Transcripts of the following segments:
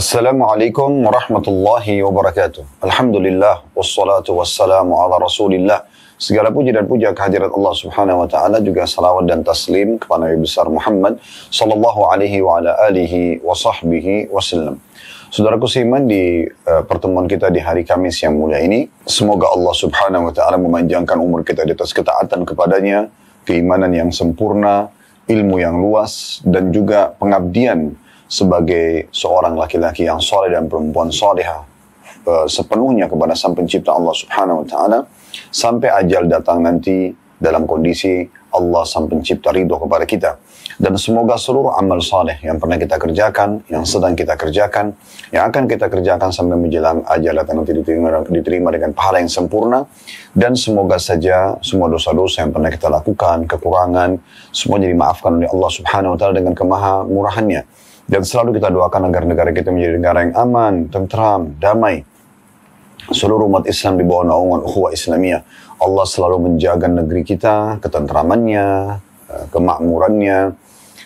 Assalamualaikum warahmatullahi wabarakatuh. Alhamdulillah wassalatu wassalamu ala Rasulillah. Segala puji dan puja kehadirat Allah Subhanahu wa taala juga salawat dan taslim kepada Nabi besar Muhammad sallallahu alaihi wa ala alihi wa sahbihi wasallam. Saudaraku seiman di uh, pertemuan kita di hari Kamis yang mulia ini, semoga Allah Subhanahu wa taala memanjangkan umur kita di atas ketaatan kepadanya, keimanan yang sempurna, ilmu yang luas dan juga pengabdian sebagai seorang laki-laki yang soleh dan perempuan soleha eh, sepenuhnya kepada sang pencipta Allah subhanahu wa ta'ala sampai ajal datang nanti dalam kondisi Allah sang pencipta ridho kepada kita dan semoga seluruh amal soleh yang pernah kita kerjakan yang sedang kita kerjakan yang akan kita kerjakan sampai menjelang ajal datang nanti diterima, diterima dengan pahala yang sempurna dan semoga saja semua dosa-dosa yang pernah kita lakukan kekurangan semua dimaafkan oleh Allah subhanahu wa ta'ala dengan kemaha murahannya dan selalu kita doakan agar negara kita menjadi negara yang aman, tentram, damai. Seluruh umat Islam di bawah naungan ukhuwa Islamiyah. Allah selalu menjaga negeri kita, ketentramannya, eh, kemakmurannya,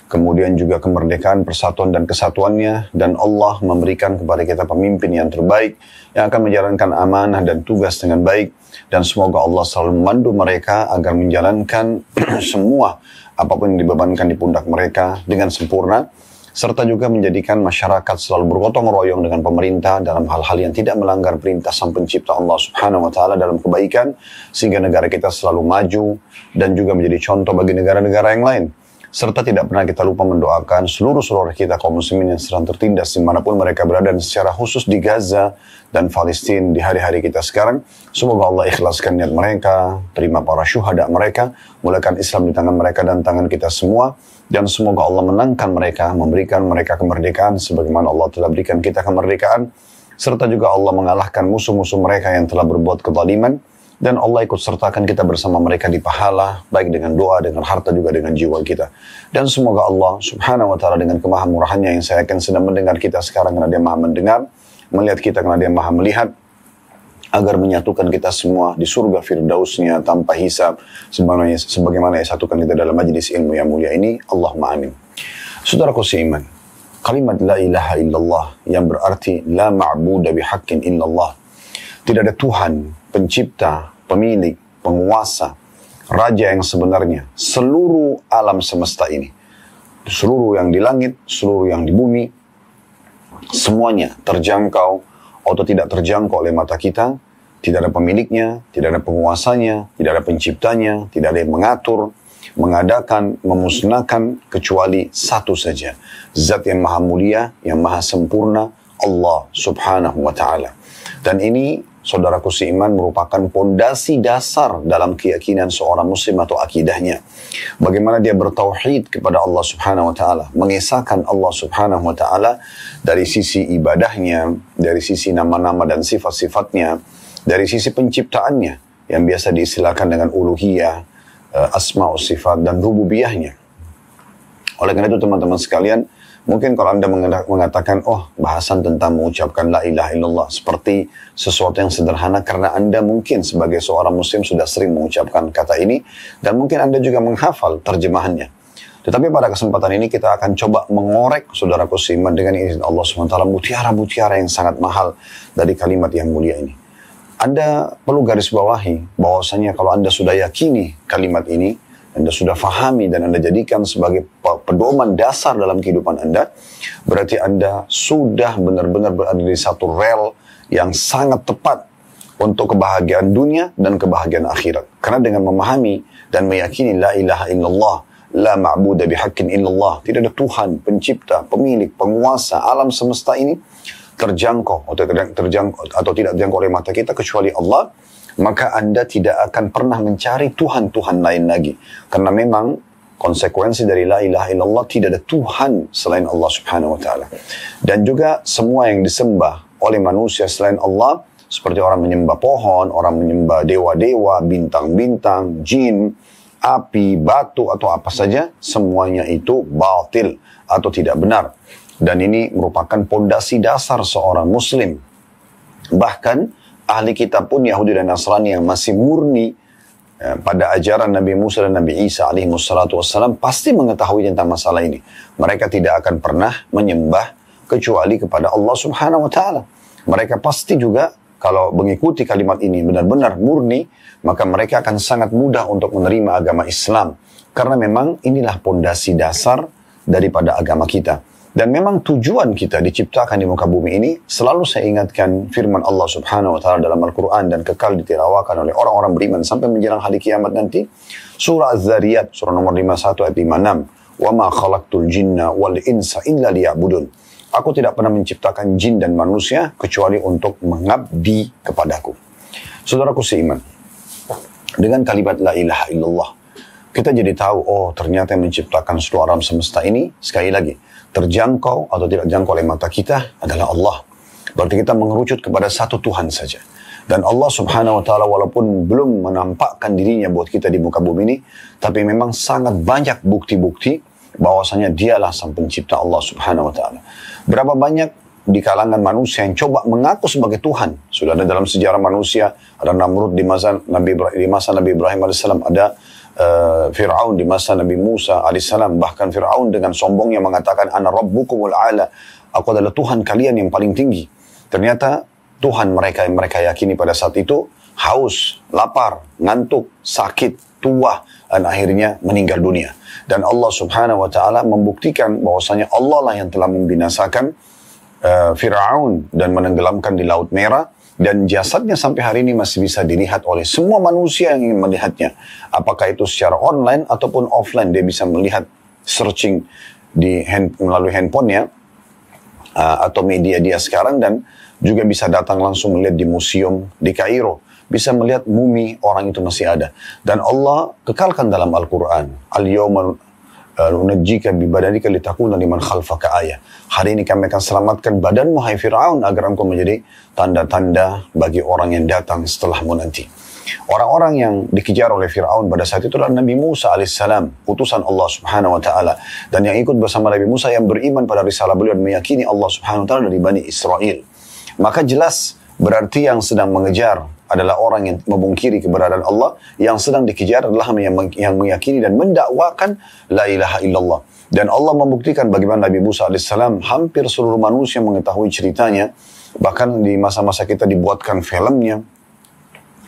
kemudian juga kemerdekaan, persatuan dan kesatuannya, dan Allah memberikan kepada kita pemimpin yang terbaik yang akan menjalankan amanah dan tugas dengan baik, dan semoga Allah selalu memandu mereka agar menjalankan semua apapun yang dibebankan di pundak mereka dengan sempurna serta juga menjadikan masyarakat selalu bergotong royong dengan pemerintah dalam hal-hal yang tidak melanggar perintah Sang Pencipta Allah Subhanahu wa taala dalam kebaikan sehingga negara kita selalu maju dan juga menjadi contoh bagi negara-negara yang lain serta tidak pernah kita lupa mendoakan seluruh seluruh kita kaum muslimin yang sedang tertindas dimanapun mereka berada dan secara khusus di Gaza dan Palestina di hari-hari kita sekarang. Semoga Allah ikhlaskan niat mereka, terima para syuhada mereka, mulakan Islam di tangan mereka dan tangan kita semua dan semoga Allah menangkan mereka, memberikan mereka kemerdekaan sebagaimana Allah telah berikan kita kemerdekaan, serta juga Allah mengalahkan musuh-musuh mereka yang telah berbuat kezaliman, dan Allah ikut sertakan kita bersama mereka di pahala, baik dengan doa, dengan harta, juga dengan jiwa kita. Dan semoga Allah subhanahu wa ta'ala dengan kemahamurahannya yang saya yakin sedang mendengar kita sekarang karena dia maha mendengar, melihat kita karena dia maha melihat, agar menyatukan kita semua di surga firdausnya tanpa hisab sebagaimana, sebagaimana ia satukan kita dalam majlis ilmu yang mulia ini Allahumma amin saudaraku seiman kalimat la ilaha illallah yang berarti la ma'budu bihaqqin illallah tidak ada Tuhan pencipta pemilik penguasa raja yang sebenarnya seluruh alam semesta ini seluruh yang di langit seluruh yang di bumi semuanya terjangkau Auto tidak terjangkau oleh mata kita, tidak ada pemiliknya, tidak ada penguasanya, tidak ada penciptanya, tidak ada yang mengatur, mengadakan, memusnahkan kecuali satu saja. Zat yang maha mulia, yang maha sempurna, Allah subhanahu wa ta'ala. Dan ini saudaraku seiman merupakan pondasi dasar dalam keyakinan seorang muslim atau akidahnya. Bagaimana dia bertauhid kepada Allah Subhanahu wa taala, mengesahkan Allah Subhanahu wa taala dari sisi ibadahnya, dari sisi nama-nama dan sifat-sifatnya, dari sisi penciptaannya yang biasa diistilahkan dengan uluhiyah, eh, asma sifat dan rububiyahnya. Oleh karena itu teman-teman sekalian, mungkin kalau Anda mengatakan, oh bahasan tentang mengucapkan la ilaha illallah seperti sesuatu yang sederhana karena Anda mungkin sebagai seorang muslim sudah sering mengucapkan kata ini dan mungkin Anda juga menghafal terjemahannya. Tetapi pada kesempatan ini kita akan coba mengorek saudaraku kusiman dengan izin Allah SWT mutiara-mutiara yang sangat mahal dari kalimat yang mulia ini. Anda perlu garis bawahi bahwasanya kalau Anda sudah yakini kalimat ini, Anda sudah fahami dan Anda jadikan sebagai pedoman dasar dalam kehidupan Anda, berarti Anda sudah benar-benar berada di satu rel yang sangat tepat untuk kebahagiaan dunia dan kebahagiaan akhirat. Karena dengan memahami dan meyakini la ilaha illallah La ma'buda bihaqqin illallah. Tidak ada Tuhan, pencipta, pemilik, penguasa alam semesta ini terjangkau atau terjangkau atau tidak terjangkau oleh mata kita kecuali Allah maka Anda tidak akan pernah mencari Tuhan-Tuhan lain lagi. Karena memang konsekuensi dari la ilaha illallah tidak ada Tuhan selain Allah subhanahu wa ta'ala. Dan juga semua yang disembah oleh manusia selain Allah, seperti orang menyembah pohon, orang menyembah dewa-dewa, bintang-bintang, jin, api, batu, atau apa saja, semuanya itu batil atau tidak benar. Dan ini merupakan pondasi dasar seorang muslim. Bahkan ahli kitab pun Yahudi dan Nasrani yang masih murni ya, pada ajaran Nabi Musa dan Nabi Isa alaihi wassalam pasti mengetahui tentang masalah ini. Mereka tidak akan pernah menyembah kecuali kepada Allah subhanahu wa ta'ala. Mereka pasti juga kalau mengikuti kalimat ini benar-benar murni maka mereka akan sangat mudah untuk menerima agama Islam. Karena memang inilah pondasi dasar daripada agama kita. Dan memang tujuan kita diciptakan di muka bumi ini selalu saya ingatkan firman Allah Subhanahu wa taala dalam Al-Qur'an dan kekal ditirawakan oleh orang-orang beriman sampai menjelang hari kiamat nanti. Surah Az-Zariyat surah nomor 51 ayat 56. "Wa ma khalaqtul jinna wal insa illa liya'budun." Aku tidak pernah menciptakan jin dan manusia kecuali untuk mengabdi kepadaku. Saudaraku seiman, dengan kalimat la ilaha illallah, kita jadi tahu, oh ternyata yang menciptakan seluruh alam semesta ini, sekali lagi, terjangkau atau tidak jangkau oleh mata kita adalah Allah. Berarti kita mengerucut kepada satu Tuhan saja. Dan Allah subhanahu wa ta'ala walaupun belum menampakkan dirinya buat kita di muka bumi ini, tapi memang sangat banyak bukti-bukti bahwasanya dialah sang pencipta Allah subhanahu wa ta'ala. Berapa banyak di kalangan manusia yang coba mengaku sebagai Tuhan. Sudah ada dalam sejarah manusia, ada Namrud di masa Nabi Ibrahim, di masa Nabi Ibrahim AS, ada uh, Fir'aun di masa Nabi Musa AS bahkan Fir'aun dengan sombongnya mengatakan ana rabbukumul ala, aku adalah Tuhan kalian yang paling tinggi. Ternyata Tuhan mereka yang mereka yakini pada saat itu haus, lapar, ngantuk, sakit, tua, dan akhirnya meninggal dunia. Dan Allah subhanahu wa ta'ala membuktikan bahwasanya Allah lah yang telah membinasakan uh, Firaun dan menenggelamkan di Laut Merah dan jasadnya sampai hari ini masih bisa dilihat oleh semua manusia yang ingin melihatnya. Apakah itu secara online ataupun offline dia bisa melihat searching di hand, melalui handphonenya uh, atau media dia sekarang dan juga bisa datang langsung melihat di museum di Kairo bisa melihat mumi orang itu masih ada dan Allah kekalkan dalam Al-Qur'an al-yawma nunajjika eh, bi badanika litakuna liman khalfaka ayah. Hari ini kami akan selamatkan badanmu hai Firaun agar engkau menjadi tanda-tanda bagi orang yang datang setelahmu nanti. Orang-orang yang dikejar oleh Firaun pada saat itu adalah Nabi Musa alaihissalam, utusan Allah subhanahu wa taala, dan yang ikut bersama Nabi Musa yang beriman pada risalah beliau dan meyakini Allah subhanahu wa taala dari Bani Israel. Maka jelas berarti yang sedang mengejar adalah orang yang memungkiri keberadaan Allah yang sedang dikejar adalah yang, yang meyakini dan mendakwakan la ilaha illallah dan Allah membuktikan bagaimana Nabi Musa alaihissalam hampir seluruh manusia mengetahui ceritanya bahkan di masa-masa kita dibuatkan filmnya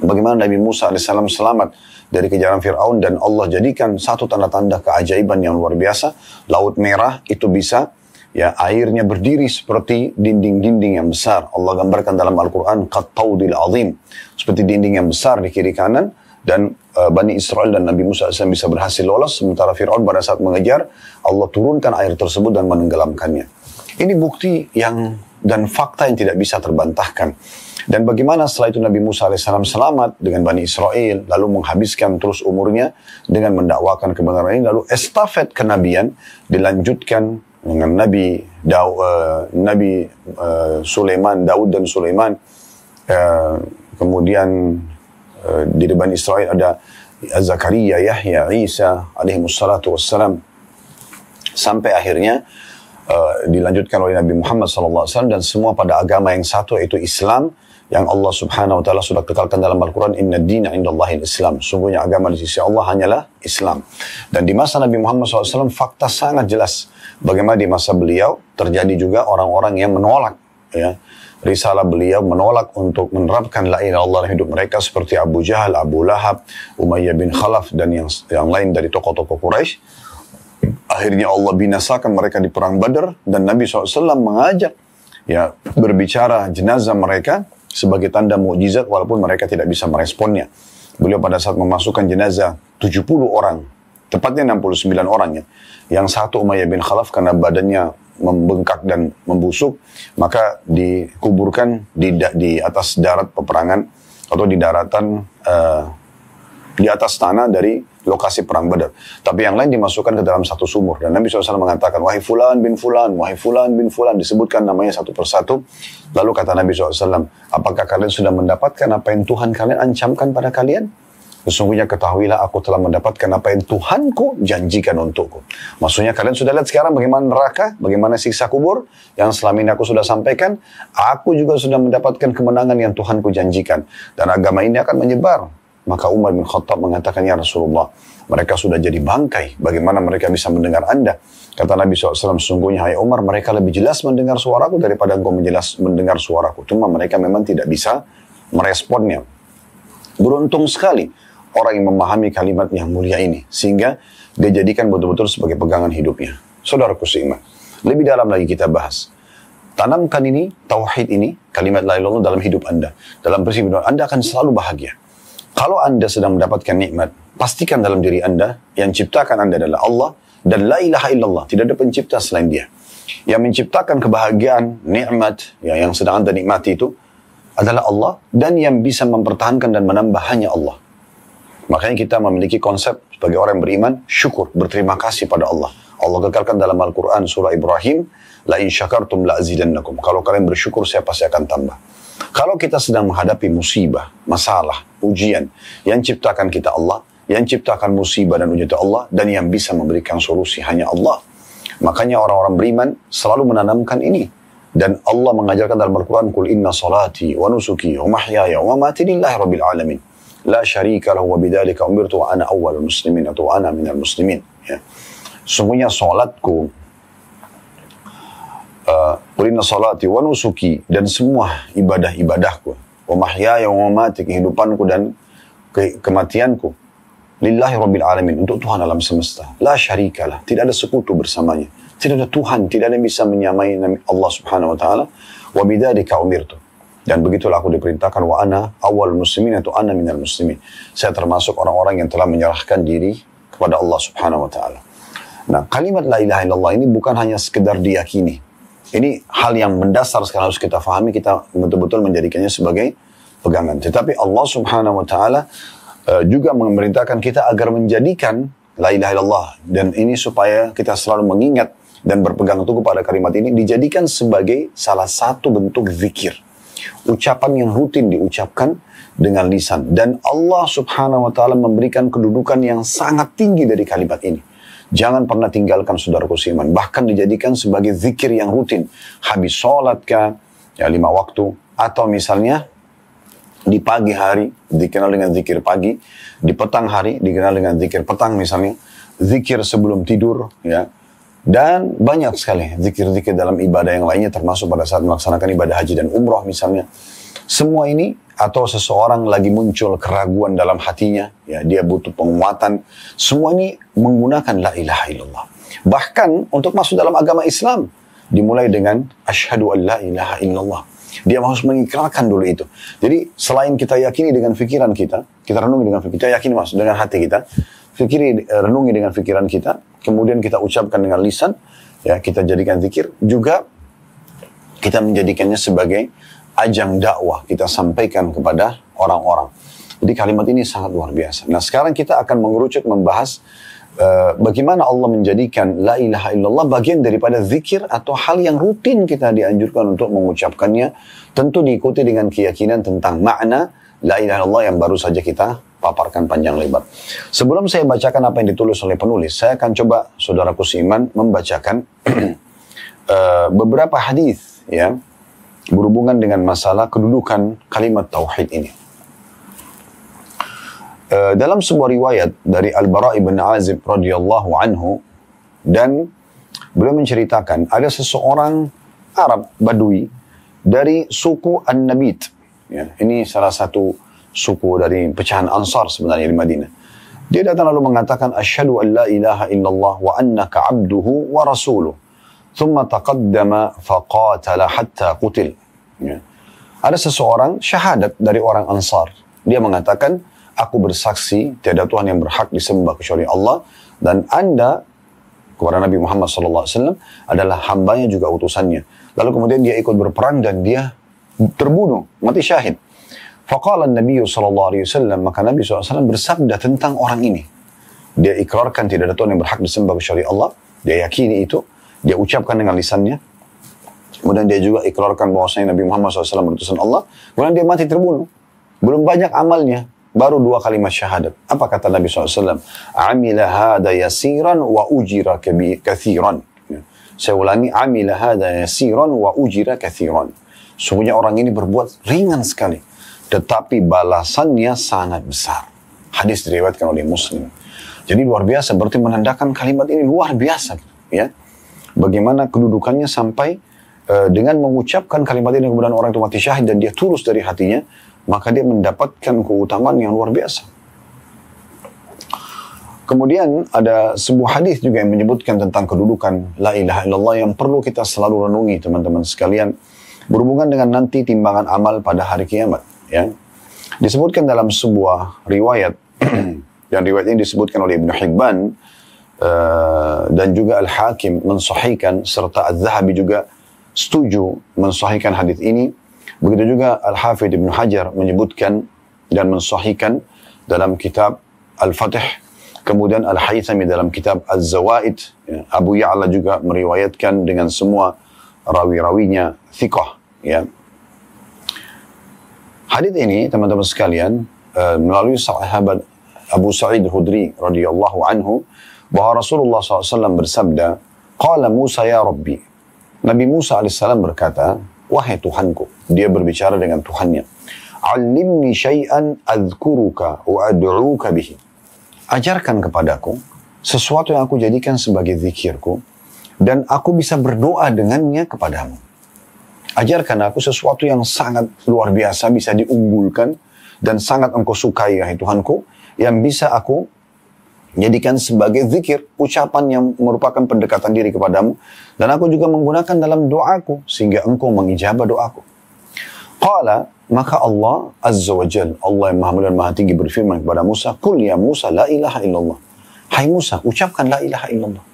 bagaimana Nabi Musa alaihissalam selamat dari kejaran Fir'aun dan Allah jadikan satu tanda-tanda keajaiban yang luar biasa laut merah itu bisa ya airnya berdiri seperti dinding-dinding yang besar. Allah gambarkan dalam Al-Quran Qattawdil azim. Seperti dinding yang besar di kiri kanan dan uh, Bani Israel dan Nabi Musa AS bisa berhasil lolos sementara Fir'aun pada saat mengejar Allah turunkan air tersebut dan menenggelamkannya. Ini bukti yang dan fakta yang tidak bisa terbantahkan. Dan bagaimana setelah itu Nabi Musa AS selamat dengan Bani Israel, lalu menghabiskan terus umurnya dengan mendakwakan kebenaran ini, lalu estafet kenabian dilanjutkan dengan Nabi Daud, uh, eh, Nabi uh, Sulaiman, Daud dan Sulaiman. Uh, kemudian uh, di depan Israel ada Zakaria, Yahya, Isa alaihimussalatu wassalam. Sampai akhirnya uh, dilanjutkan oleh Nabi Muhammad SAW dan semua pada agama yang satu yaitu Islam yang Allah Subhanahu wa taala sudah kekalkan dalam Al-Qur'an inna dina indallahi Islam. Sungguhnya agama di sisi Allah hanyalah Islam. Dan di masa Nabi Muhammad SAW fakta sangat jelas bagaimana di masa beliau terjadi juga orang-orang yang menolak ya risalah beliau menolak untuk menerapkan la ilaha illallah hidup mereka seperti Abu Jahal, Abu Lahab, Umayyah bin Khalaf dan yang yang lain dari tokoh-tokoh Quraisy. Akhirnya Allah binasakan mereka di perang Badar dan Nabi SAW mengajak ya berbicara jenazah mereka sebagai tanda mukjizat walaupun mereka tidak bisa meresponnya. Beliau pada saat memasukkan jenazah 70 orang, tepatnya 69 orang ya. Yang satu Umayyah bin Khalaf karena badannya membengkak dan membusuk, maka dikuburkan di, di atas darat peperangan atau di daratan uh, di atas tanah dari lokasi perang Badar. Tapi yang lain dimasukkan ke dalam satu sumur dan Nabi SAW mengatakan wahai fulan bin fulan, wahai fulan bin fulan disebutkan namanya satu persatu. Lalu kata Nabi SAW, apakah kalian sudah mendapatkan apa yang Tuhan kalian ancamkan pada kalian? Sesungguhnya ketahuilah aku telah mendapatkan apa yang Tuhanku janjikan untukku. Maksudnya kalian sudah lihat sekarang bagaimana neraka, bagaimana siksa kubur yang selama ini aku sudah sampaikan. Aku juga sudah mendapatkan kemenangan yang Tuhanku janjikan. Dan agama ini akan menyebar maka Umar bin Khattab mengatakan, Ya Rasulullah, mereka sudah jadi bangkai. Bagaimana mereka bisa mendengar Anda? Kata Nabi SAW, sungguhnya hai Umar, mereka lebih jelas mendengar suaraku daripada engkau menjelas mendengar suaraku. Cuma mereka memang tidak bisa meresponnya. Beruntung sekali orang yang memahami kalimat yang mulia ini. Sehingga dia jadikan betul-betul sebagai pegangan hidupnya. Saudaraku seiman, lebih dalam lagi kita bahas. Tanamkan ini, tauhid ini, kalimat la ilaha dalam hidup Anda. Dalam prinsip Anda akan selalu bahagia. Kalau Anda sedang mendapatkan nikmat, pastikan dalam diri Anda yang ciptakan Anda adalah Allah dan la ilaha illallah, tidak ada pencipta selain Dia. Yang menciptakan kebahagiaan, nikmat ya, yang sedang Anda nikmati itu adalah Allah dan yang bisa mempertahankan dan menambah hanya Allah. Makanya kita memiliki konsep sebagai orang yang beriman, syukur, berterima kasih pada Allah. Allah kekalkan dalam Al-Quran surah Ibrahim, La in syakartum la azidannakum. Kalau kalian bersyukur, saya pasti akan tambah. Kalau kita sedang menghadapi musibah, masalah, ujian, yang ciptakan kita Allah, yang ciptakan musibah dan ujian itu Allah, dan yang bisa memberikan solusi hanya Allah. Makanya orang-orang beriman selalu menanamkan ini. Dan Allah mengajarkan dalam Al-Quran, Kul inna salati wa nusuki wa mahyaya wa mati lillahi rabbil alamin. La syarika lahu wa bidhalika umirtu wa ana awal muslimin atau ana minal muslimin. Ya. Semuanya salatku Kulina uh, salati wa nusuki dan semua ibadah-ibadahku. Wa mahyaya wa mati kehidupanku dan ke kematianku. Lillahi Rabbil Alamin. Untuk Tuhan alam semesta. La syarikalah. Tidak ada sekutu bersamanya. Tidak ada Tuhan. Tidak ada yang bisa menyamai Allah subhanahu wa ta'ala. Wa bidadika umirtu. Dan begitulah aku diperintahkan wa ana awal muslimin atau ana minal muslimin. Saya termasuk orang-orang yang telah menyerahkan diri kepada Allah Subhanahu wa taala. Nah, kalimat la ilaha illallah ini bukan hanya sekedar diyakini, ini hal yang mendasar sekarang harus kita fahami kita betul-betul menjadikannya sebagai pegangan. Tetapi Allah Subhanahu wa taala eh, juga memerintahkan kita agar menjadikan la ilaha illallah dan ini supaya kita selalu mengingat dan berpegang teguh pada kalimat ini dijadikan sebagai salah satu bentuk zikir. Ucapan yang rutin diucapkan dengan lisan dan Allah Subhanahu wa taala memberikan kedudukan yang sangat tinggi dari kalimat ini. Jangan pernah tinggalkan saudaraku seiman. Bahkan dijadikan sebagai zikir yang rutin. Habis sholat kah, ya lima waktu. Atau misalnya di pagi hari dikenal dengan zikir pagi, di petang hari dikenal dengan zikir petang misalnya, zikir sebelum tidur ya. Dan banyak sekali zikir-zikir dalam ibadah yang lainnya termasuk pada saat melaksanakan ibadah haji dan umroh misalnya. Semua ini atau seseorang lagi muncul keraguan dalam hatinya, ya dia butuh penguatan. Semua ini menggunakan la ilaha illallah. Bahkan untuk masuk dalam agama Islam dimulai dengan asyhadu an ilaha illallah. Dia harus mengikrarkan dulu itu. Jadi selain kita yakini dengan pikiran kita, kita renungi dengan kita yakini masuk dengan hati kita, pikiri eh, renungi dengan pikiran kita, kemudian kita ucapkan dengan lisan, ya kita jadikan zikir juga kita menjadikannya sebagai ajang dakwah kita sampaikan kepada orang-orang. Jadi kalimat ini sangat luar biasa. Nah sekarang kita akan mengerucut membahas uh, bagaimana Allah menjadikan la ilaha illallah bagian daripada zikir atau hal yang rutin kita dianjurkan untuk mengucapkannya. Tentu diikuti dengan keyakinan tentang makna la ilaha illallah yang baru saja kita paparkan panjang lebar. Sebelum saya bacakan apa yang ditulis oleh penulis, saya akan coba saudaraku Siman membacakan uh, beberapa hadis ya berhubungan dengan masalah kedudukan kalimat tauhid ini. E, dalam sebuah riwayat dari Al-Bara ibn Azib radhiyallahu anhu dan beliau menceritakan ada seseorang Arab Badui dari suku An-Nabit. Ya, ini salah satu suku dari pecahan Ansar sebenarnya di Madinah. Dia datang lalu mengatakan asyhadu an la ilaha illallah wa annaka abduhu wa rasuluh. ثم taqaddama فقاتل حتى qutil. Ya. Ada seseorang syahadat dari orang Ansar. Dia mengatakan, aku bersaksi tiada Tuhan yang berhak disembah kecuali Allah dan Anda kepada Nabi Muhammad SAW adalah hambanya juga utusannya. Lalu kemudian dia ikut berperang dan dia terbunuh, mati syahid. Faqala Nabi SAW, maka Nabi SAW bersabda tentang orang ini. Dia ikrarkan tidak ada Tuhan yang berhak disembah kecuali Allah. Dia yakini itu. Dia ucapkan dengan lisannya. Kemudian dia juga ikrarkan bahwasanya Nabi Muhammad SAW utusan Allah. Kemudian dia mati terbunuh. Belum banyak amalnya. Baru dua kalimat syahadat. Apa kata Nabi SAW? Amila hada yasiran wa ujira kathiran. Ya. Saya ulangi. Amila hada yasiran wa ujira kathiran. Sungguhnya orang ini berbuat ringan sekali. Tetapi balasannya sangat besar. Hadis diriwayatkan oleh Muslim. Jadi luar biasa. Berarti menandakan kalimat ini luar biasa. Ya. Bagaimana kedudukannya sampai uh, dengan mengucapkan kalimat ini kemudian orang itu mati syahid dan dia tulus dari hatinya, maka dia mendapatkan keutamaan yang luar biasa. Kemudian ada sebuah hadis juga yang menyebutkan tentang kedudukan la ilaha illallah yang perlu kita selalu renungi teman-teman sekalian berhubungan dengan nanti timbangan amal pada hari kiamat ya. Disebutkan dalam sebuah riwayat dan riwayat ini disebutkan oleh Ibnu Hibban Uh, dan juga Al-Hakim mensahihkan serta Az-Zahabi juga setuju mensahihkan hadis ini. Begitu juga Al-Hafidh Ibn Hajar menyebutkan dan mensahihkan dalam kitab Al-Fatih. Kemudian Al-Haythami dalam kitab al zawaid ya, Abu Ya'la juga meriwayatkan dengan semua rawi-rawinya thiqah. Ya. Hadis ini teman-teman sekalian uh, melalui sahabat Abu Sa'id Hudri radhiyallahu anhu bahwa Rasulullah SAW bersabda, Qala Musa ya Rabbi. Nabi Musa AS berkata, Wahai Tuhanku. Dia berbicara dengan Tuhannya. Alimni syai'an adhkuruka wa ad'uka bihi. Ajarkan kepadaku sesuatu yang aku jadikan sebagai zikirku dan aku bisa berdoa dengannya kepadamu. Ajarkan aku sesuatu yang sangat luar biasa bisa diunggulkan dan sangat engkau sukai ya Tuhanku yang bisa aku Jadikan sebagai zikir, ucapan yang merupakan pendekatan diri kepadamu. Dan aku juga menggunakan dalam doaku, sehingga engkau mengijabah doaku. Qala, maka Allah Azza wa Jal, Allah yang maha mulia maha tinggi berfirman kepada Musa, Kul ya Musa, la ilaha illallah. Hai Musa, ucapkan la ilaha illallah.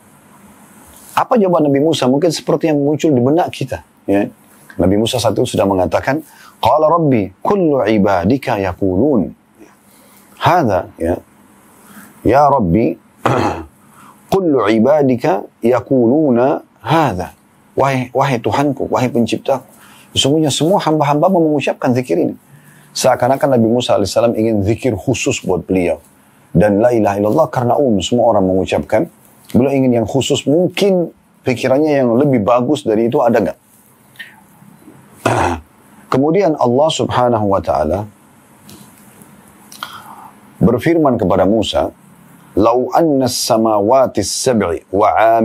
Apa jawaban Nabi Musa? Mungkin seperti yang muncul di benak kita. Ya. Nabi Musa satu sudah mengatakan, Qala Rabbi, kullu ibadika yakulun. Hada, ya, Ya Rabbi, kullu ibadika يقولون hadha. wahai wahai Tuhanku wahai penciptaku sesungguhnya semua hamba hamba mengucapkan zikir ini seakan-akan Nabi Musa alaihissalam ingin zikir khusus buat beliau dan la ilaha illallah karena umum semua orang mengucapkan beliau ingin yang khusus mungkin pikirannya yang lebih bagus dari itu ada nggak kemudian Allah subhanahu wa taala berfirman kepada Musa Lau anna samawati sab'i wa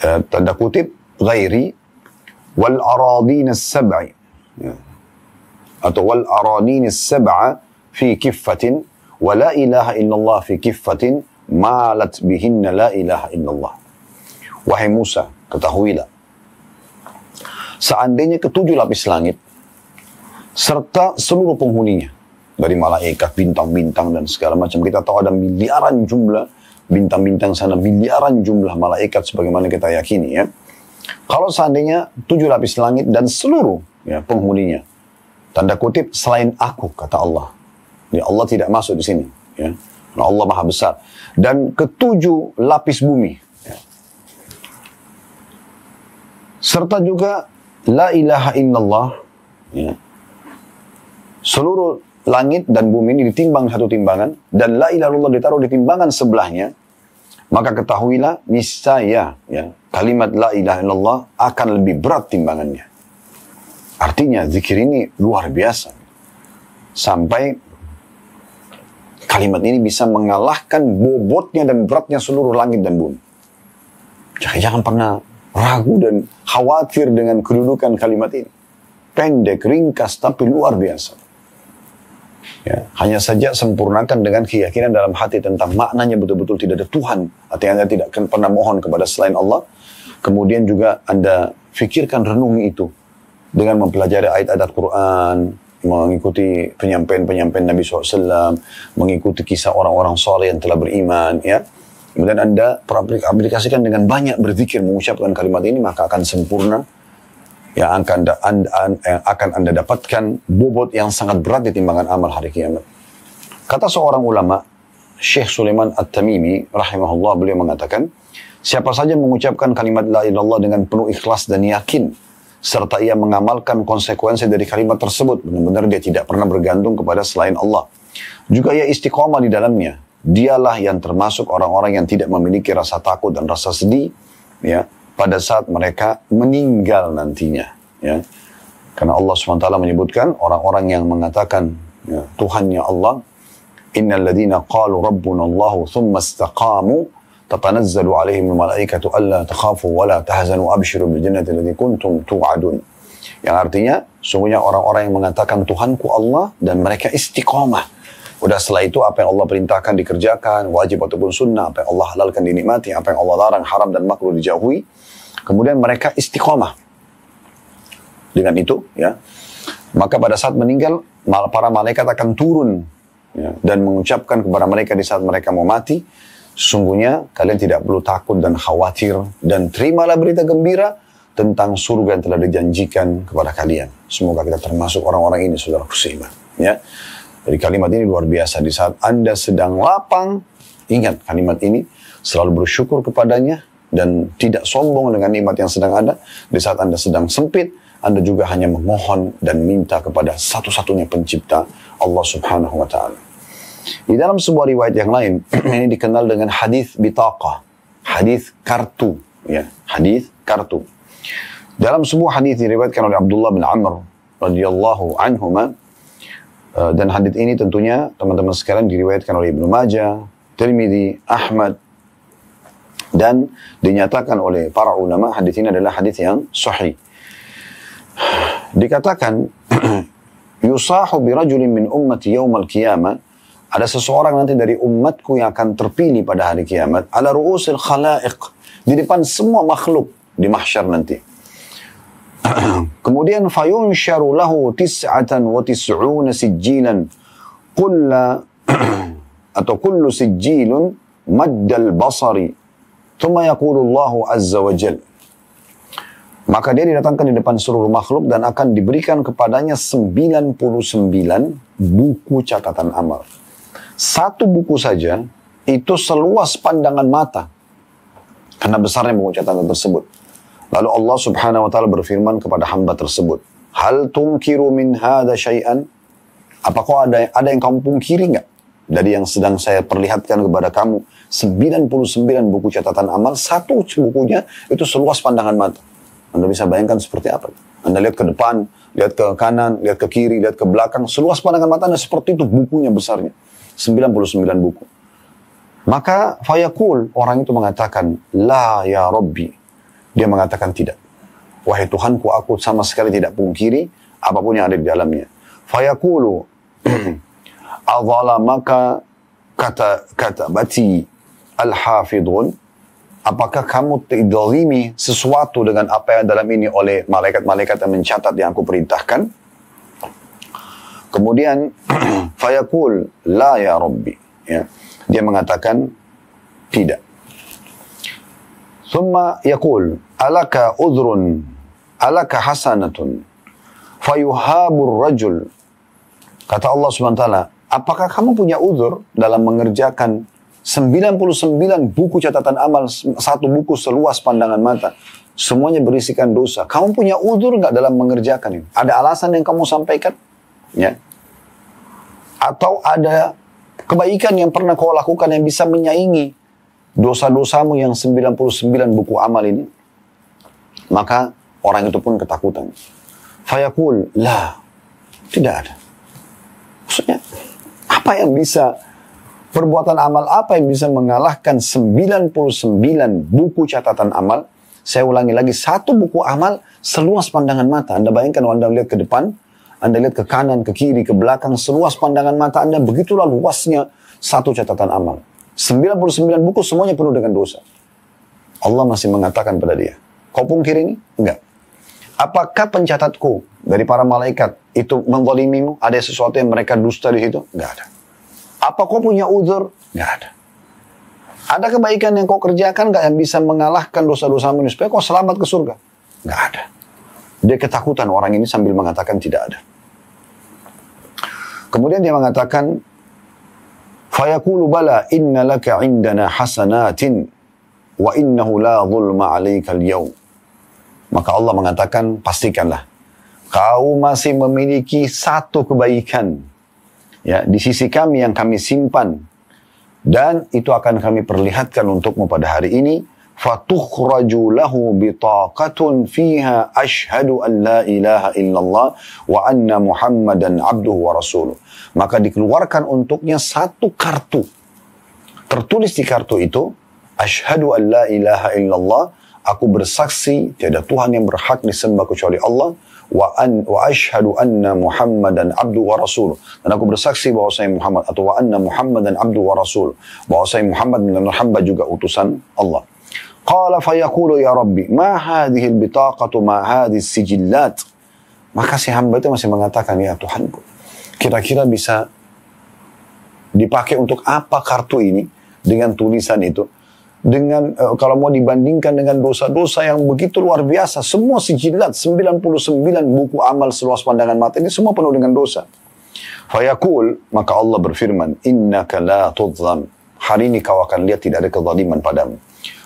eh, tanda kutip, ghairi wal aradin sab'i. Ya. Atau wal aradin fi kiffatin wa la ilaha fi kiffatin malat bihinna la ilaha illallah. Wahai Musa, ketahuilah. Seandainya ketujuh lapis langit serta seluruh penghuninya dari malaikat, bintang-bintang dan segala macam. Kita tahu ada miliaran jumlah bintang-bintang sana, miliaran jumlah malaikat sebagaimana kita yakini ya. Kalau seandainya tujuh lapis langit dan seluruh ya, penghuninya, tanda kutip selain aku kata Allah. Ya Allah tidak masuk di sini. Ya. Allah maha besar. Dan ketujuh lapis bumi. Ya. Serta juga la ilaha illallah. Ya. Seluruh langit dan bumi ini ditimbang satu timbangan dan la ilaha ditaruh di timbangan sebelahnya, maka ketahuilah niscaya ya, kalimat la ilaha illallah akan lebih berat timbangannya. Artinya zikir ini luar biasa. Sampai kalimat ini bisa mengalahkan bobotnya dan beratnya seluruh langit dan bumi. Jangan, jangan pernah ragu dan khawatir dengan kedudukan kalimat ini. Pendek, ringkas, tapi luar biasa. Ya, hanya saja sempurnakan dengan keyakinan dalam hati tentang maknanya betul-betul tidak ada Tuhan. Artinya Anda tidak akan pernah mohon kepada selain Allah. Kemudian juga Anda fikirkan renungi itu dengan mempelajari ayat-ayat Quran, mengikuti penyampaian-penyampaian Nabi SAW, mengikuti kisah orang-orang soleh yang telah beriman, ya. Kemudian Anda aplikasikan dengan banyak berzikir, mengucapkan kalimat ini, maka akan sempurna yang akan da, yang akan Anda dapatkan bobot yang sangat berat di timbangan amal hari kiamat. Kata seorang ulama, Syekh Sulaiman At-Tamimi rahimahullah beliau mengatakan, siapa saja mengucapkan kalimat la ilallah dengan penuh ikhlas dan yakin serta ia mengamalkan konsekuensi dari kalimat tersebut, benar-benar dia tidak pernah bergantung kepada selain Allah. Juga ia istiqomah di dalamnya. Dialah yang termasuk orang-orang yang tidak memiliki rasa takut dan rasa sedih, ya, pada saat mereka meninggal nantinya. Ya. Karena Allah SWT menyebutkan orang-orang yang mengatakan ya, Tuhannya Allah, Innal ladhina qalu rabbuna Allahu thumma istaqamu tatanazzalu alaihim malaikatu alla takhafu wa la tahzanu abshiru bil jannati kuntum tu'adun. Yang artinya, semuanya orang-orang yang mengatakan Tuhanku Allah dan mereka istiqomah. Udah setelah itu apa yang Allah perintahkan dikerjakan, wajib ataupun sunnah, apa yang Allah halalkan dinikmati, apa yang Allah larang haram dan makruh dijauhi. Kemudian mereka istiqomah. Dengan itu, ya, maka pada saat meninggal, para malaikat akan turun ya, dan mengucapkan kepada mereka di saat mereka mau mati, sungguhnya kalian tidak perlu takut dan khawatir dan terimalah berita gembira tentang surga yang telah dijanjikan kepada kalian. Semoga kita termasuk orang-orang ini, saudara kusima Ya. Jadi kalimat ini luar biasa. Di saat Anda sedang lapang, ingat kalimat ini, selalu bersyukur kepadanya, dan tidak sombong dengan nikmat yang sedang ada. Di saat Anda sedang sempit, Anda juga hanya memohon dan minta kepada satu-satunya pencipta Allah Subhanahu wa taala. Di dalam sebuah riwayat yang lain, ini dikenal dengan hadis bitaqah, hadis kartu, ya, hadis kartu. Dalam sebuah hadis diriwayatkan oleh Abdullah bin Amr radhiyallahu anhuma eh, dan hadis ini tentunya teman-teman sekarang diriwayatkan oleh Ibnu Majah, Tirmidzi, Ahmad, dan dinyatakan oleh para ulama hadis ini adalah hadis yang sahih. Dikatakan yusahu rajulin min ummati yaumal qiyamah ada seseorang nanti dari umatku yang akan terpilih pada hari kiamat ala ru'usil khalaiq di depan semua makhluk di mahsyar nanti kemudian fayunsharu lahu tis'atan wa tis'una sijjilan kulla atau kullu sijjilun maddal basari Tumma yakulullahu azza wa jal. Maka dia didatangkan di depan seluruh makhluk dan akan diberikan kepadanya 99 buku catatan amal. Satu buku saja itu seluas pandangan mata. Karena besarnya buku catatan tersebut. Lalu Allah subhanahu wa ta'ala berfirman kepada hamba tersebut. Hal tungkiru min hada syai'an? Apa ada, ada yang kamu pungkiri nggak? Dari yang sedang saya perlihatkan kepada kamu, 99 buku catatan amal, satu bukunya itu seluas pandangan mata. Anda bisa bayangkan seperti apa. Anda lihat ke depan, lihat ke kanan, lihat ke kiri, lihat ke belakang, seluas pandangan mata Anda seperti itu bukunya besarnya. 99 buku. Maka fayakul orang itu mengatakan, La ya Rabbi. Dia mengatakan tidak. Wahai Tuhanku, aku sama sekali tidak pungkiri apapun yang ada di dalamnya. Fayakulu azalamaka kata bati al-hafidun apakah kamu terzalimi sesuatu dengan apa yang dalam ini oleh malaikat-malaikat yang mencatat yang aku perintahkan kemudian fayakul la ya rabbi ya dia mengatakan tidak thumma yakul alaka udhrun alaka hasanatun fayuhabur rajul kata Allah Subhanahu wa taala apakah kamu punya uzur dalam mengerjakan 99 buku catatan amal, satu buku seluas pandangan mata. Semuanya berisikan dosa. Kamu punya uzur nggak dalam mengerjakan ini? Ada alasan yang kamu sampaikan? Ya. Atau ada kebaikan yang pernah kau lakukan yang bisa menyaingi dosa-dosamu yang 99 buku amal ini? Maka orang itu pun ketakutan. Fayakul, lah, tidak ada. Maksudnya, apa yang bisa perbuatan amal apa yang bisa mengalahkan 99 buku catatan amal? Saya ulangi lagi, satu buku amal seluas pandangan mata. Anda bayangkan Anda lihat ke depan, Anda lihat ke kanan, ke kiri, ke belakang, seluas pandangan mata Anda, begitulah luasnya satu catatan amal. 99 buku semuanya penuh dengan dosa. Allah masih mengatakan pada dia, kau pungkir ini? Enggak. Apakah pencatatku dari para malaikat itu menzalimimu? Ada sesuatu yang mereka dusta di situ? Enggak ada. Apa kau punya uzur? Nggak ada. Ada kebaikan yang kau kerjakan nggak yang bisa mengalahkan dosa-dosamu supaya kau selamat ke surga? Nggak ada. Dia ketakutan orang ini sambil mengatakan tidak ada. Kemudian dia mengatakan, Fayaqulu bala inna laka indana hasanatin wa innahu la zulma alaika al Maka Allah mengatakan, pastikanlah. Kau masih memiliki satu kebaikan ya di sisi kami yang kami simpan dan itu akan kami perlihatkan untukmu pada hari ini fatukhraju lahu bitaqatun fiha ashhadu an la ilaha illallah wa anna muhammadan abduhu wa rasuluh maka dikeluarkan untuknya satu kartu tertulis di kartu itu ashhadu an la ilaha illallah aku bersaksi tiada tuhan yang berhak disembah kecuali Allah wa an wa ashhadu anna Muhammadan abdu wa rasul dan aku bersaksi bahwa saya Muhammad atau wa anna Muhammadan abdu wa rasul bahwa saya Muhammad bin hamba juga utusan Allah qala fayaqulu ya rabbi ma hadhihi ma hadhihi sijillat maka si hamba itu masih mengatakan ya Tuhanku kira-kira bisa dipakai untuk apa kartu ini dengan tulisan itu dengan uh, kalau mau dibandingkan dengan dosa-dosa yang begitu luar biasa, semua sejilat 99 buku amal seluas pandangan mata ini semua penuh dengan dosa. Fayakul maka Allah berfirman, innaka la tudzam. Hari ini kau akan lihat tidak ada kezaliman padamu.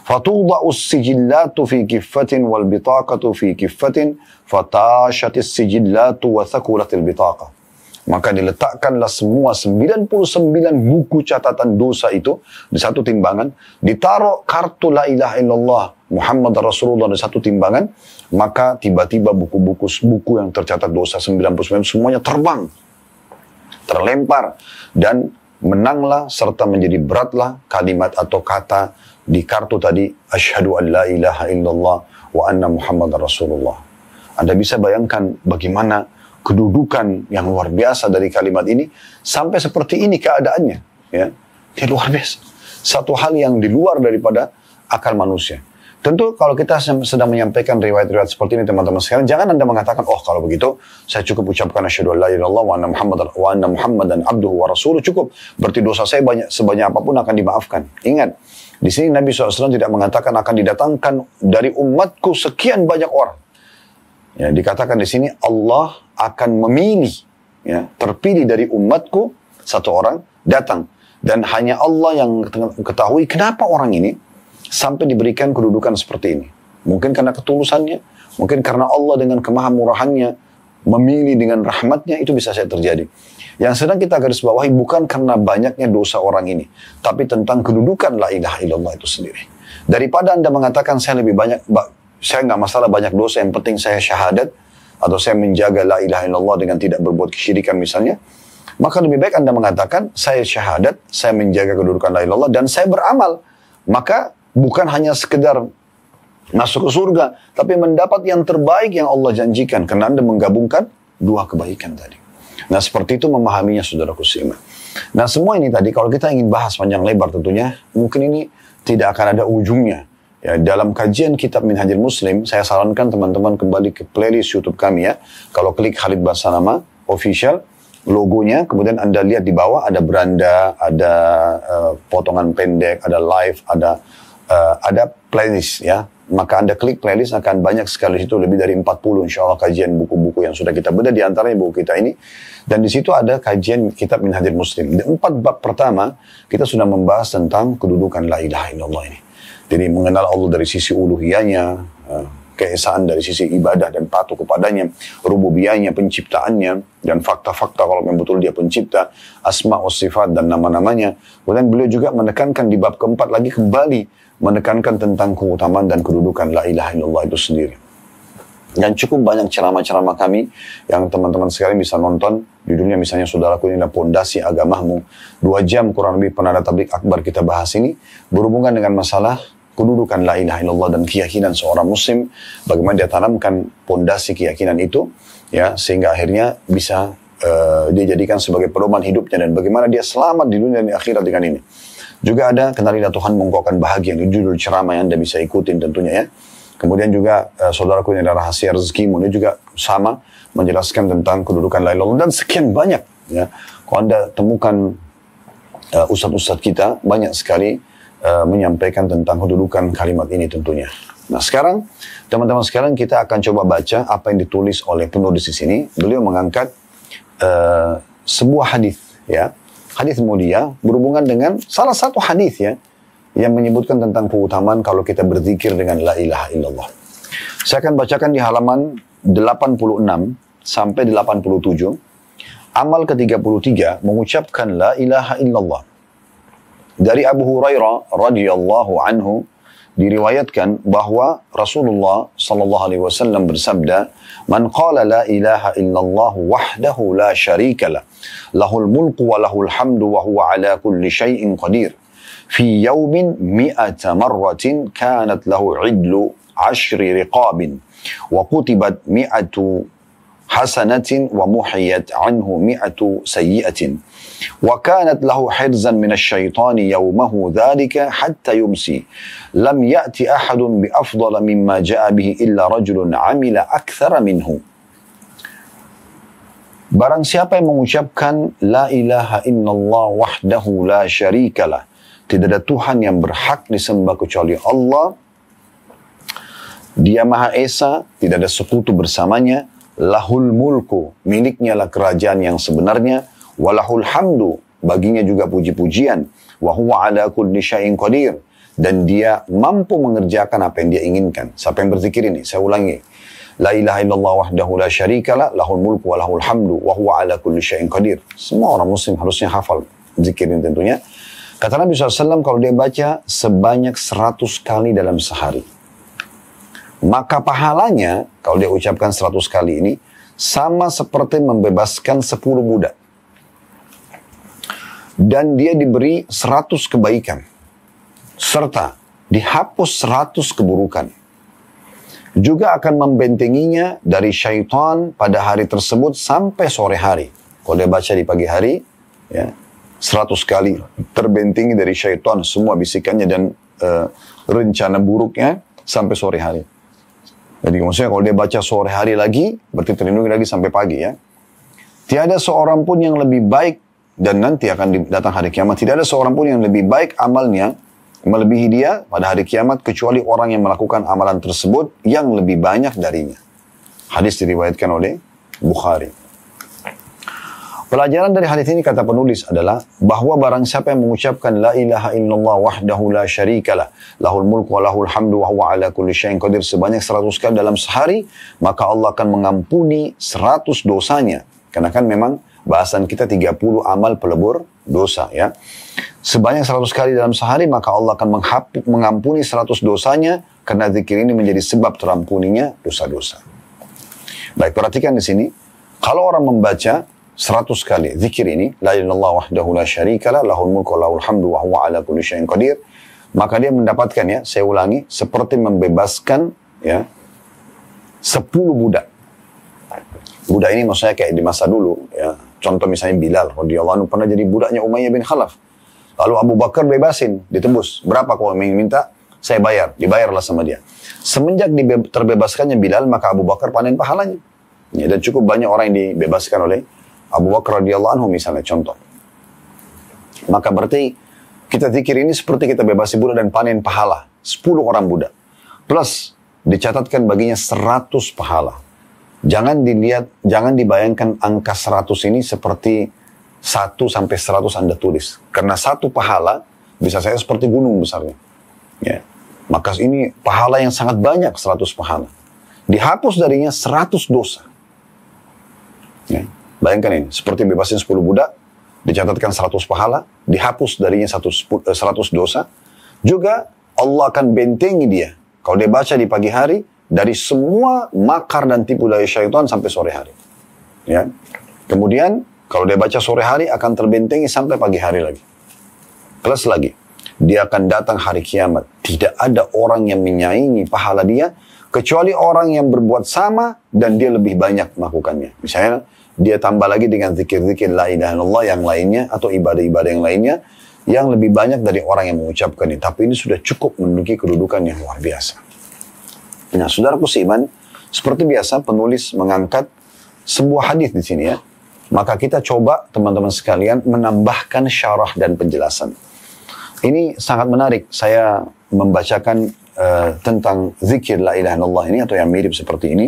fi السجلات wal كفة fi في كفة فتاشت wa وثقلت البطاقة maka diletakkanlah semua 99 buku catatan dosa itu di satu timbangan. Ditaruh kartu la ilaha illallah Muhammad Rasulullah di satu timbangan. Maka tiba-tiba buku-buku buku yang tercatat dosa 99 semuanya terbang. Terlempar. Dan menanglah serta menjadi beratlah kalimat atau kata di kartu tadi Ashadu an la ilaha illallah wa anna muhammad rasulullah. Anda bisa bayangkan bagaimana kedudukan yang luar biasa dari kalimat ini sampai seperti ini keadaannya ya dia luar biasa satu hal yang di luar daripada akal manusia tentu kalau kita sedang menyampaikan riwayat-riwayat seperti ini teman-teman sekarang jangan anda mengatakan oh kalau begitu saya cukup ucapkan asyhadu alla ilaha wa anna muhammadan wa anna muhammadan abduhu wa rasuluh cukup berarti dosa saya banyak sebanyak apapun akan dimaafkan ingat di sini Nabi SAW tidak mengatakan akan didatangkan dari umatku sekian banyak orang. Ya, dikatakan di sini Allah akan memilih, ya, terpilih dari umatku satu orang datang. Dan hanya Allah yang ketahui kenapa orang ini sampai diberikan kedudukan seperti ini. Mungkin karena ketulusannya, mungkin karena Allah dengan kemahamurahannya, memilih dengan rahmatnya, itu bisa saya terjadi. Yang sedang kita garis bawahi bukan karena banyaknya dosa orang ini, tapi tentang kedudukan la ilaha illallah itu sendiri. Daripada Anda mengatakan saya lebih banyak, saya nggak masalah banyak dosa, yang penting saya syahadat, atau saya menjaga la ilaha illallah dengan tidak berbuat kesyirikan misalnya, maka lebih baik Anda mengatakan, saya syahadat, saya menjaga kedudukan la ilallah, dan saya beramal. Maka bukan hanya sekedar masuk ke surga, tapi mendapat yang terbaik yang Allah janjikan. Karena Anda menggabungkan dua kebaikan tadi. Nah seperti itu memahaminya saudaraku sima Nah semua ini tadi kalau kita ingin bahas panjang lebar tentunya, mungkin ini tidak akan ada ujungnya. Ya, dalam kajian kitab Minhajul Muslim, saya sarankan teman-teman kembali ke playlist YouTube kami ya. Kalau klik Khalid Basanama official, logonya, kemudian Anda lihat di bawah ada beranda, ada uh, potongan pendek, ada live, ada uh, ada playlist ya. Maka Anda klik playlist akan banyak sekali situ lebih dari 40 insya Allah kajian buku-buku yang sudah kita bedah di antaranya buku kita ini. Dan di situ ada kajian kitab Minhajul Muslim. Di empat bab pertama kita sudah membahas tentang kedudukan la ilaha illallah ini. Jadi mengenal Allah dari sisi uluhiyahnya, eh, keesaan dari sisi ibadah dan patuh kepadanya, rububiyahnya, penciptaannya, dan fakta-fakta kalau memang betul dia pencipta, asma sifat dan nama-namanya. Kemudian beliau juga menekankan di bab keempat lagi kembali menekankan tentang keutamaan dan kedudukan la ilaha illallah itu sendiri. Dan cukup banyak ceramah-ceramah kami yang teman-teman sekalian bisa nonton. di dunia misalnya Saudaraku ini adalah Pondasi Agamamu. Dua jam kurang lebih penanda tablik akbar kita bahas ini. Berhubungan dengan masalah kedudukan la ilaha illallah dan keyakinan seorang muslim bagaimana dia tanamkan pondasi keyakinan itu ya sehingga akhirnya bisa uh, eh, dia jadikan sebagai pedoman hidupnya dan bagaimana dia selamat di dunia dan di akhirat dengan ini. Juga ada kenalilah Tuhan mengkaukan bahagia yang judul ceramah yang Anda bisa ikutin tentunya ya. Kemudian juga uh, saudaraku yang ada rahasia rezeki, ini juga sama menjelaskan tentang kedudukan la ilaha dan sekian banyak ya. Kalau Anda temukan uh, ustadz-ustadz kita banyak sekali Eh, menyampaikan tentang kedudukan kalimat ini tentunya. Nah sekarang teman-teman sekarang kita akan coba baca apa yang ditulis oleh penulis di sini. Beliau mengangkat uh, sebuah hadis ya. Hadis mulia berhubungan dengan salah satu hadis ya yang menyebutkan tentang keutamaan kalau kita berzikir dengan la ilaha illallah. Saya akan bacakan di halaman 86 sampai 87. Amal ke-33 mengucapkan la ilaha illallah Dari Abu Hurairah radhiyallahu anhu diriwayatkan bahwa Rasulullah sallallahu alaihi wasallam bersabda, "Man qala la ilaha illallah wahdahu la syarika la lahul mulku wa lahul hamdu wa huwa ala kulli syai'in qadir." في يوم مئة مرة كانت له عدل عشر رقاب وكتبت مئة حسنة ومحيت عنه مئة سيئة وكانت له حرزا من الشيطان يومه ذلك حتى يمسي لم يأت أحد بأفضل مما جاء به إلا رجل عمل أكثر منه Barang siapa yang mengucapkan La ilaha illallah wahdahu la syarikalah Tidak ada Tuhan yang berhak disembah kecuali Allah Dia Maha Esa, tidak ada sekutu bersamanya lahul mulku, miliknya lah kerajaan yang sebenarnya, walahul hamdu, baginya juga puji-pujian, wa huwa ala kulli syai'in qadir dan dia mampu mengerjakan apa yang dia inginkan. Siapa yang berzikir ini? Saya ulangi. La ilaha illallah wahdahu la la lahul mulku wa lahul hamdu wa huwa ala kulli syai'in qadir. Semua orang muslim harusnya hafal zikir ini tentunya. Kata Nabi SAW kalau dia baca sebanyak 100 kali dalam sehari. Maka pahalanya, kalau dia ucapkan seratus kali ini, sama seperti membebaskan sepuluh budak. Dan dia diberi seratus kebaikan. Serta dihapus seratus keburukan. Juga akan membentenginya dari syaitan pada hari tersebut sampai sore hari. Kalau dia baca di pagi hari, ya, 100 kali terbentengi dari syaitan semua bisikannya dan uh, rencana buruknya sampai sore hari. Jadi maksudnya kalau dia baca sore hari lagi, berarti terlindungi lagi sampai pagi ya. Tiada seorang pun yang lebih baik dan nanti akan datang hari kiamat. Tidak ada seorang pun yang lebih baik amalnya melebihi dia pada hari kiamat kecuali orang yang melakukan amalan tersebut yang lebih banyak darinya. Hadis diriwayatkan oleh Bukhari. Pelajaran dari hadis ini kata penulis adalah bahwa barang siapa yang mengucapkan la ilaha illallah wahdahu la syarikalah lahul mulku wa lahul hamdu wa huwa ala kulli syai'in qadir sebanyak 100 kali dalam sehari maka Allah akan mengampuni 100 dosanya. Karena kan memang bahasan kita 30 amal pelebur dosa ya. Sebanyak 100 kali dalam sehari maka Allah akan menghapus mengampuni 100 dosanya karena zikir ini menjadi sebab terampuninya dosa-dosa. Baik, perhatikan di sini. Kalau orang membaca seratus kali zikir ini, la ilallah wahdahu la syarikala, lahul mulku lahul hamdu wa huwa ala kulli syai'in qadir, maka dia mendapatkan ya, saya ulangi, seperti membebaskan ya sepuluh budak. Budak ini maksudnya kayak di masa dulu ya. Contoh misalnya Bilal radhiyallahu anhu pernah jadi budaknya Umayyah bin Khalaf. Lalu Abu Bakar bebasin, ditembus Berapa kalau ingin minta? Saya bayar, dibayarlah sama dia. Semenjak terbebaskannya Bilal, maka Abu Bakar panen pahalanya. Ya, dan cukup banyak orang yang dibebaskan oleh Abu Bakar radhiyallahu anhu misalnya contoh. Maka berarti kita zikir ini seperti kita bebasi budak dan panen pahala. 10 orang budak. Plus dicatatkan baginya 100 pahala. Jangan dilihat, jangan dibayangkan angka 100 ini seperti 1 sampai 100 Anda tulis. Karena satu pahala bisa saya seperti gunung besarnya. Ya. Maka ini pahala yang sangat banyak 100 pahala. Dihapus darinya 100 dosa. Ya. Bayangkan ini, seperti bebasin 10 budak, dicatatkan 100 pahala, dihapus darinya 100, eh, dosa. Juga Allah akan bentengi dia. Kalau dia baca di pagi hari, dari semua makar dan tipu daya syaitan sampai sore hari. Ya. Kemudian, kalau dia baca sore hari, akan terbentengi sampai pagi hari lagi. Plus lagi, dia akan datang hari kiamat. Tidak ada orang yang menyaingi pahala dia, kecuali orang yang berbuat sama dan dia lebih banyak melakukannya. Misalnya, dia tambah lagi dengan zikir-zikir la ilaha illallah yang lainnya atau ibadah-ibadah yang lainnya yang lebih banyak dari orang yang mengucapkan ini. Tapi ini sudah cukup menduduki kedudukan yang luar biasa. Nah, saudaraku seiman, seperti biasa penulis mengangkat sebuah hadis di sini ya. Maka kita coba teman-teman sekalian menambahkan syarah dan penjelasan. Ini sangat menarik. Saya membacakan uh, tentang zikir la ilaha illallah ini atau yang mirip seperti ini.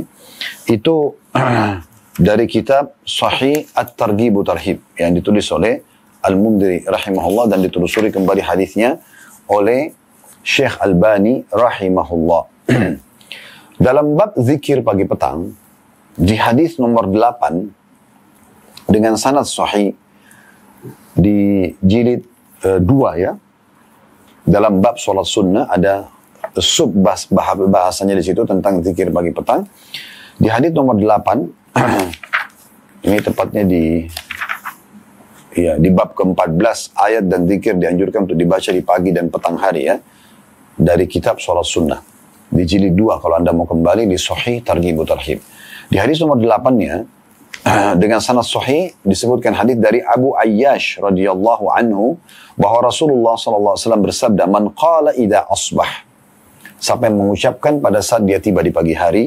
Itu dari kitab Sahih At-Targhib Tarhib yang ditulis oleh Al-Mundiri rahimahullah dan ditelusuri kembali hadisnya oleh Syekh Albani rahimahullah. Dalam bab zikir pagi petang di hadis nomor 8 dengan sanad sahih di jilid 2 eh, e, ya. Dalam bab sholat sunnah ada sub bahas, bahasanya di situ tentang zikir pagi petang. Di hadis nomor 8 ini tepatnya di ya di bab ke-14 ayat dan zikir dianjurkan untuk dibaca di pagi dan petang hari ya dari kitab sholat sunnah di jilid 2 kalau anda mau kembali di sahih targhibu tarhib di hadis nomor 8 nya dengan sanad sahih disebutkan hadis dari Abu Ayyash radhiyallahu anhu bahwa Rasulullah SAW bersabda man qala idza asbah sampai mengucapkan pada saat dia tiba di pagi hari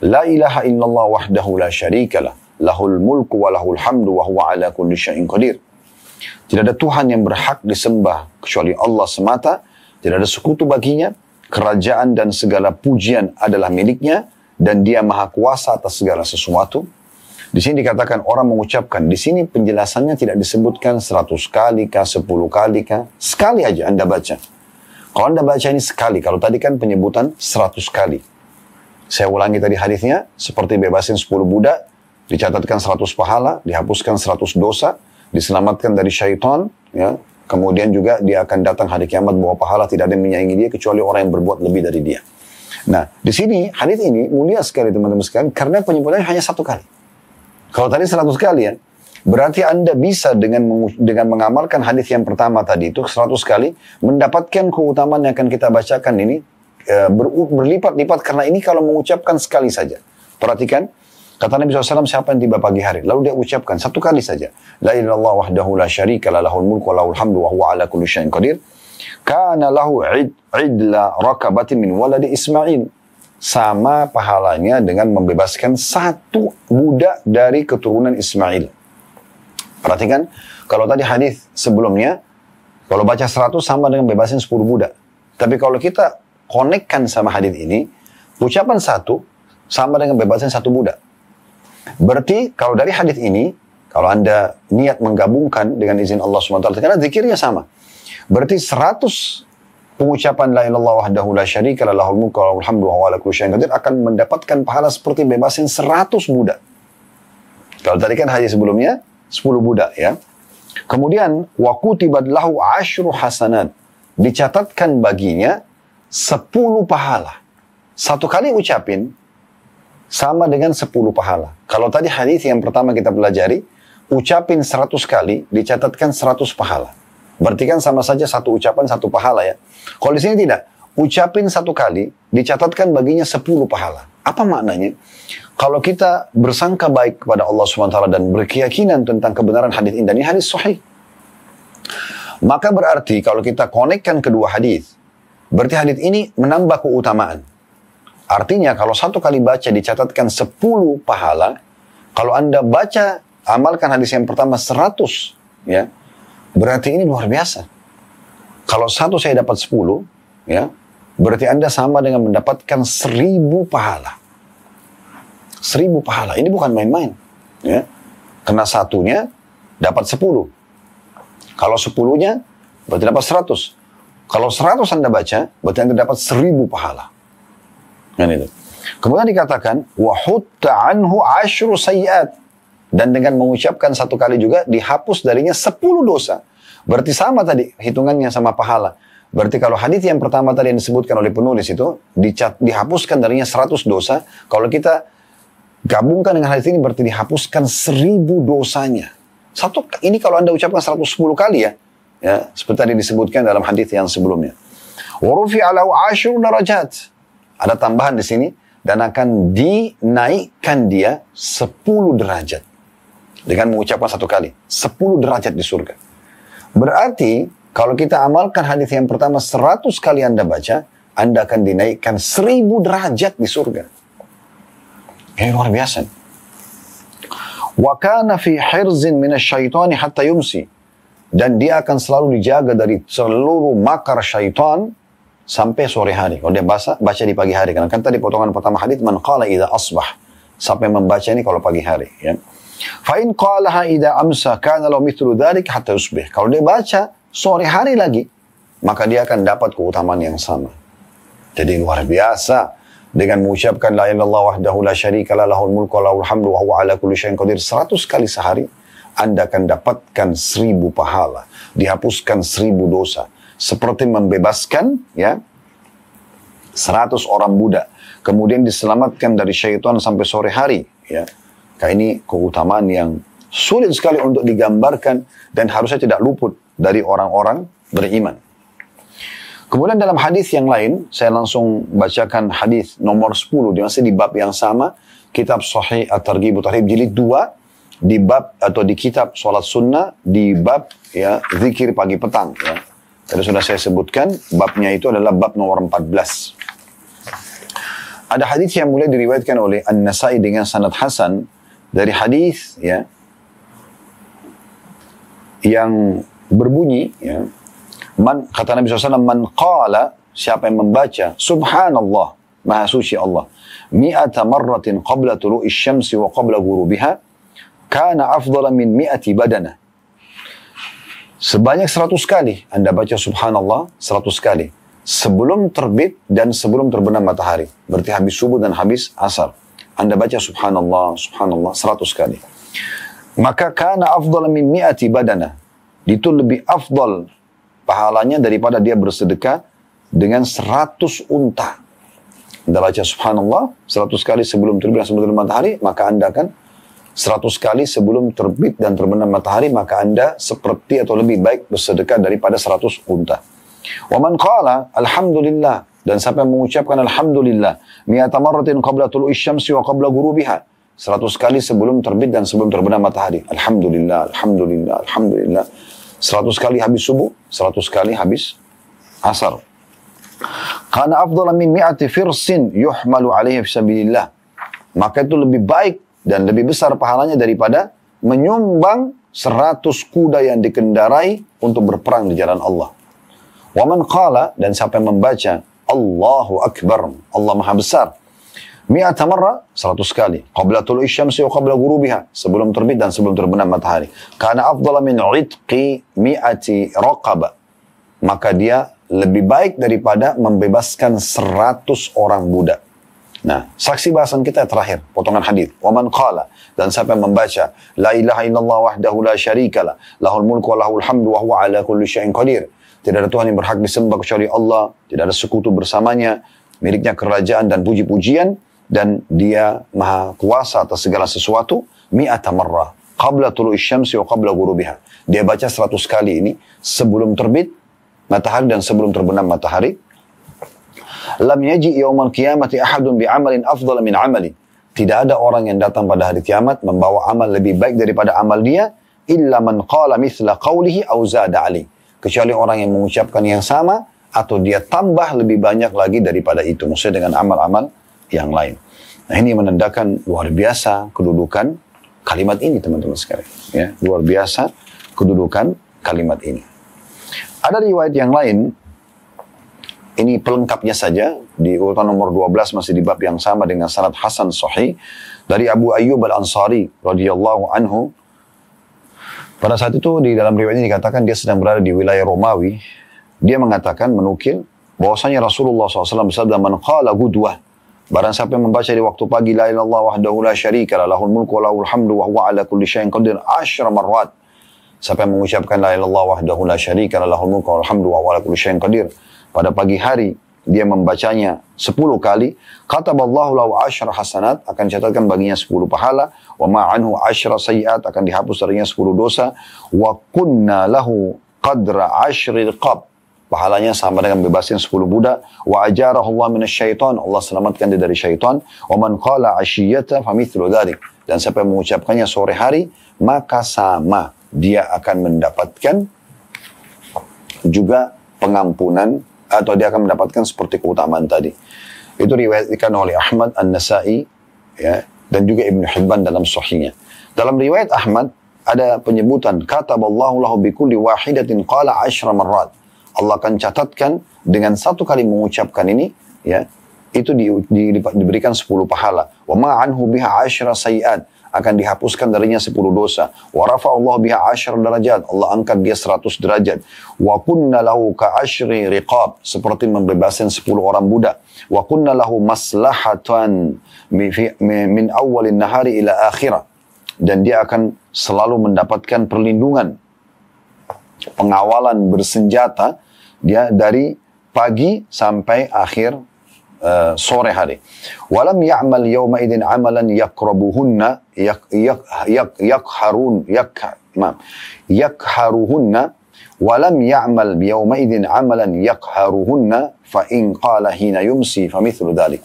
La ilaha illallah wahdahu la syarikalah. Lahul mulku wa lahul hamdu wa huwa ala kulli syai'in qadir. Tidak ada Tuhan yang berhak disembah kecuali Allah semata. Tidak ada sekutu baginya. Kerajaan dan segala pujian adalah miliknya. Dan dia maha kuasa atas segala sesuatu. Di sini dikatakan orang mengucapkan. Di sini penjelasannya tidak disebutkan 100 kali kah, 10 kali kah. Sekali aja Anda baca. Kalau Anda baca ini sekali. Kalau tadi kan penyebutan seratus kali. Saya ulangi tadi hadisnya, seperti bebasin 10 budak, dicatatkan 100 pahala, dihapuskan 100 dosa, diselamatkan dari syaitan, ya. Kemudian juga dia akan datang hari kiamat bahwa pahala tidak ada yang menyaingi dia kecuali orang yang berbuat lebih dari dia. Nah, di sini hadis ini mulia sekali teman-teman sekalian karena penyebutannya hanya satu kali. Kalau tadi 100 kali ya, Berarti Anda bisa dengan dengan mengamalkan hadis yang pertama tadi itu 100 kali mendapatkan keutamaan yang akan kita bacakan ini Eh, ber, berlipat-lipat karena ini kalau mengucapkan sekali saja. Perhatikan, Kata Nabi SAW, siapa yang tiba pagi hari? Lalu dia ucapkan satu kali saja. La ilallah wahdahu la syarika la lahul mulku wa lahul hamdu wa huwa ala kulli syai'in qadir. Kana lahu id, idla rakabatin min waladi Ismail. Sama pahalanya dengan membebaskan satu budak dari keturunan Ismail. Perhatikan, kalau tadi hadis sebelumnya, kalau baca 100 sama dengan bebasin 10 budak. Tapi kalau kita konekkan sama hadis ini, ucapan satu sama dengan bebasan satu budak. Berarti kalau dari hadis ini, kalau Anda niat menggabungkan dengan izin Allah SWT, karena zikirnya sama. Berarti 100 pengucapan la ilallah wahdahu la syarika la lahul mulku wa hamdu wa ala kulli syai'in qadir akan mendapatkan pahala seperti bebasin 100 budak. Kalau tadi kan hadis sebelumnya 10 budak ya. Kemudian wa kutibad lahu ashru hasanat. Dicatatkan baginya 10 pahala. Satu kali ucapin sama dengan sepuluh pahala. Kalau tadi hadis yang pertama kita pelajari, ucapin seratus kali dicatatkan seratus pahala. Berarti kan sama saja satu ucapan satu pahala ya. Kalau di sini tidak, ucapin satu kali dicatatkan baginya sepuluh pahala. Apa maknanya? Kalau kita bersangka baik kepada Allah SWT dan berkeyakinan tentang kebenaran hadis ini, dan ini hadis sahih. Maka berarti kalau kita konekkan kedua hadis, Berarti hadis ini menambah keutamaan. Artinya kalau satu kali baca dicatatkan 10 pahala, kalau Anda baca amalkan hadis yang pertama 100, ya. Berarti ini luar biasa. Kalau satu saya dapat 10, ya. Berarti Anda sama dengan mendapatkan 1000 pahala. 1000 pahala. Ini bukan main-main, ya. Kena satunya dapat 10. Kalau 10-nya berarti dapat 100. Kalau seratus Anda baca, berarti Anda dapat seribu pahala. Kan itu. Kemudian dikatakan, وَحُتَّ anhu عَشْرُ sayyat. Dan dengan mengucapkan satu kali juga, dihapus darinya sepuluh dosa. Berarti sama tadi, hitungannya sama pahala. Berarti kalau hadis yang pertama tadi yang disebutkan oleh penulis itu, dicat, dihapuskan darinya seratus dosa. Kalau kita gabungkan dengan hadis ini, berarti dihapuskan seribu dosanya. Satu, ini kalau Anda ucapkan 110 kali ya, Ya, seperti tadi disebutkan dalam hadis yang sebelumnya. warufi alau ashur darajat. Ada tambahan di sini dan akan dinaikkan dia sepuluh derajat dengan mengucapkan satu kali sepuluh derajat di surga. Berarti kalau kita amalkan hadis yang pertama seratus kali Anda baca, Anda akan dinaikkan seribu derajat di surga. Ini ya, luar biasa. Wa kana fi hirzin minasyaitani hatta yumsi dan dia akan selalu dijaga dari seluruh makar syaitan sampai sore hari. Kalau dia baca, baca di pagi hari. Karena kan tadi potongan pertama hadis man qala idha asbah. Sampai membaca ini kalau pagi hari. Ya. Fa'in in qalaha idha amsa kana law mithlu dharik hatta usbih. Kalau dia baca sore hari lagi, maka dia akan dapat keutamaan yang sama. Jadi luar biasa dengan mengucapkan la ilallah wahdahu la syarika la lahul mulku wa lahul hamdu wa huwa ala kulli syai'in qadir 100 kali sehari anda akan dapatkan seribu pahala, dihapuskan seribu dosa. Seperti membebaskan ya seratus orang budak, kemudian diselamatkan dari syaitan sampai sore hari. Ya. Kaya nah, ini keutamaan yang sulit sekali untuk digambarkan dan harusnya tidak luput dari orang-orang beriman. Kemudian dalam hadis yang lain, saya langsung bacakan hadis nomor 10 di masih di bab yang sama, kitab Sahih At-Targhib Tarhib jilid 2 di bab atau di kitab sholat sunnah di bab ya zikir pagi petang ya. Tadi sudah saya sebutkan babnya itu adalah bab nomor 14. Ada hadis yang mulai diriwayatkan oleh An-Nasai dengan sanad hasan dari hadis ya yang berbunyi ya man kata Nabi SAW man qala siapa yang membaca subhanallah maha suci Allah mi'ata marratin qabla tulu'i syamsi wa qabla ghurubiha kana afdala min mi'ati badana. Sebanyak seratus kali Anda baca subhanallah seratus kali. Sebelum terbit dan sebelum terbenam matahari. Berarti habis subuh dan habis asar. Anda baca subhanallah, subhanallah seratus kali. Maka kana afdala min mi'ati badana. Itu lebih afdal pahalanya daripada dia bersedekah dengan seratus unta. Anda baca subhanallah seratus kali sebelum terbit dan sebelum matahari, maka Anda akan 100 kali sebelum terbit dan terbenam matahari maka Anda seperti atau lebih baik bersedekah daripada 100 unta. Waman qala alhamdulillah dan siapa yang mengucapkan alhamdulillah mi'ata marratin qabla tulu'i syamsi wa qabla ghurubiha 100 kali sebelum terbit dan sebelum terbenam matahari. Alhamdulillah, alhamdulillah, alhamdulillah. 100 kali habis subuh, 100 kali habis asar. Karena afdhal min mi'ati firsin yuhmalu alaihi sabilillah. Maka itu lebih baik dan lebih besar pahalanya daripada menyumbang 100 kuda yang dikendarai untuk berperang di jalan Allah. Waman qala dan siapa yang membaca Allahu Akbar, Allah Maha Besar. Mi'ata marra, 100 kali. Qabla tulu isyamsi wa qabla gurubiha, sebelum terbit dan sebelum terbenam matahari. Karena afdala min ritqi mi'ati raqaba. Maka dia lebih baik daripada membebaskan 100 orang budak. Nah, saksi bahasan kita terakhir, potongan hadis. Waman qala dan siapa yang membaca la ilaha illallah wahdahu la syarikalah, lahul mulku wa lahul hamdu wa huwa ala kulli syai'in qadir. Tidak ada Tuhan yang berhak disembah kecuali Allah, tidak ada sekutu bersamanya, miliknya kerajaan dan puji-pujian dan dia maha kuasa atas segala sesuatu mi'ata marrah qabla tulu isyamsi wa qabla ghurubiha. Dia baca 100 kali ini sebelum terbit matahari dan sebelum terbenam matahari lam yaji yaumul qiyamati ahadun bi amalin afdal min amali. Tidak ada orang yang datang pada hari kiamat membawa amal lebih baik daripada amal dia illa man qala mithla qawlihi aw zada ali. Kecuali orang yang mengucapkan yang sama atau dia tambah lebih banyak lagi daripada itu. Maksudnya dengan amal-amal yang lain. Nah ini menandakan luar biasa kedudukan kalimat ini teman-teman sekalian. Ya, luar biasa kedudukan kalimat ini. Ada riwayat yang lain ini pelengkapnya saja di urutan nomor 12 masih di bab yang sama dengan sanad Hasan Sahih dari Abu Ayyub Al Ansari radhiyallahu anhu. Pada saat itu di dalam riwayatnya dikatakan dia sedang berada di wilayah Romawi. Dia mengatakan menukil bahwasanya Rasulullah SAW bersabda man qala gudwah Barang siapa yang membaca di waktu pagi la ilallah wahdahu la syarika lahul mulku wa lahul hamdu wa huwa ala kulli syai'in qadir asyra marrat. Siapa yang mengucapkan la ilallah wahdahu la syarika lahul mulku wa lahul hamdu wa huwa ala kulli syai'in qadir. Pada pagi hari, dia membacanya 10 kali, kata Allah lau ashra hasanat akan dicatatkan baginya 10 pahala, wa anhu ashra sayiat akan dihapus darinya 10 dosa, wa kunna lahu qadra ashri qab pahalanya sama dengan bebasin 10 budak wa ajarahu Allah minasyaitan Allah selamatkan dia dari syaitan wa man qala ashiyata famithlu dari dan siapa mengucapkannya sore hari maka sama dia akan mendapatkan juga pengampunan atau dia akan mendapatkan seperti keutamaan tadi. Itu riwayatkan oleh Ahmad An-Nasai ya, dan juga Ibnu Hibban dalam sahihnya. Dalam riwayat Ahmad ada penyebutan kata Allahu lahu kulli wahidatin qala ashra marrat. Allah akan catatkan dengan satu kali mengucapkan ini ya itu di, di, di, diberikan 10 pahala. Wa ma'anhu biha ashra sayiat akan dihapuskan darinya 10 dosa. Wa Allah biha asyar derajat. Allah angkat dia 100 derajat. Wa kunna lahu ka asyri riqab. Seperti membebaskan 10 orang budak. Wa kunna lahu maslahatan min awalin nahari ila akhirah. Dan dia akan selalu mendapatkan perlindungan. Pengawalan bersenjata dia dari pagi sampai akhir uh, sore hari. Walam ya'mal yawma idin amalan yakrabuhunna yak, yak, yak, yakharun yak, maaf, yakharuhunna walam ya'mal yawma idin amalan yakharuhunna fa in qala hina yumsi fa mithlu dhalik.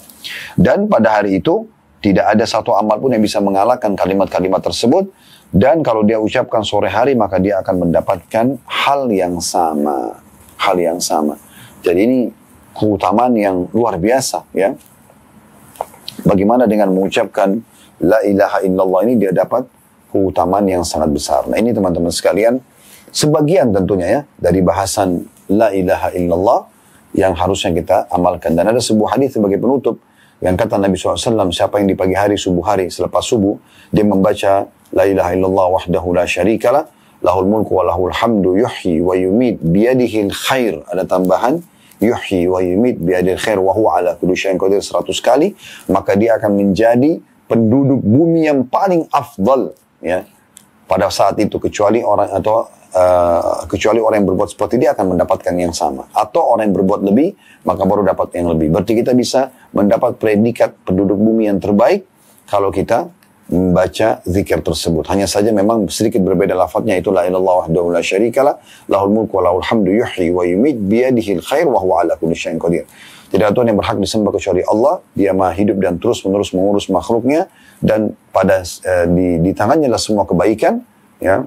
Dan pada hari itu tidak ada satu amal pun yang bisa mengalahkan kalimat-kalimat tersebut dan kalau dia ucapkan sore hari maka dia akan mendapatkan hal yang sama hal yang sama jadi ini keutamaan yang luar biasa ya. Bagaimana dengan mengucapkan la ilaha illallah ini dia dapat keutamaan yang sangat besar. Nah ini teman-teman sekalian sebagian tentunya ya dari bahasan la ilaha illallah yang harusnya kita amalkan. Dan ada sebuah hadis sebagai penutup yang kata Nabi SAW, siapa yang di pagi hari, subuh hari, selepas subuh, dia membaca La ilaha illallah wahdahu la syarikalah, lahul mulku wa lahul hamdu yuhyi wa yumid biyadihil khair. Ada tambahan, yuhyi wa yumit biadil khair wa huwa ala kulli syai'in qadir 100 kali maka dia akan menjadi penduduk bumi yang paling afdal ya pada saat itu kecuali orang atau uh, kecuali orang yang berbuat seperti dia akan mendapatkan yang sama atau orang yang berbuat lebih maka baru dapat yang lebih berarti kita bisa mendapat predikat penduduk bumi yang terbaik kalau kita membaca zikir tersebut. Hanya saja memang sedikit berbeda lafadznya itu la ilallah wahdahu la syarikalah lahul mulku wa lahul hamdu yuhyi wa yumid biyadihil khair wa huwa ala kulli syai'in qadir. Tidak ada Tuhan yang berhak disembah kecuali Allah. Dia maha hidup dan terus menerus mengurus makhluknya dan pada eh, di, di tangannya lah semua kebaikan ya.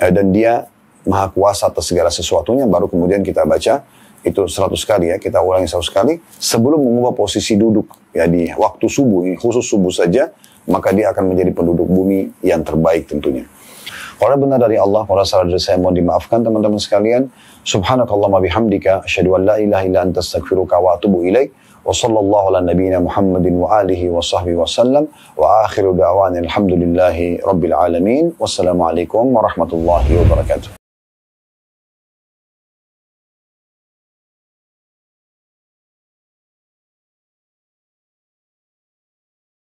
Eh, dan dia maha kuasa atas segala sesuatunya baru kemudian kita baca itu 100 kali ya kita ulangi 100 kali sebelum mengubah posisi duduk ya di waktu subuh ini khusus subuh saja maka dia akan menjadi penduduk bumi yang terbaik tentunya. Kalau benar dari Allah, para salah dari saya mohon dimaafkan teman-teman sekalian. Subhanakallah ma bihamdika, asyadu an la ilaha illa anta astaghfiruka wa atubu ilaik. Wa sallallahu ala nabiyyina Muhammadin wa alihi wa sahbihi wa sallam. Wa akhiru da'wana alhamdulillahi rabbil alamin. Wassalamualaikum warahmatullahi wabarakatuh.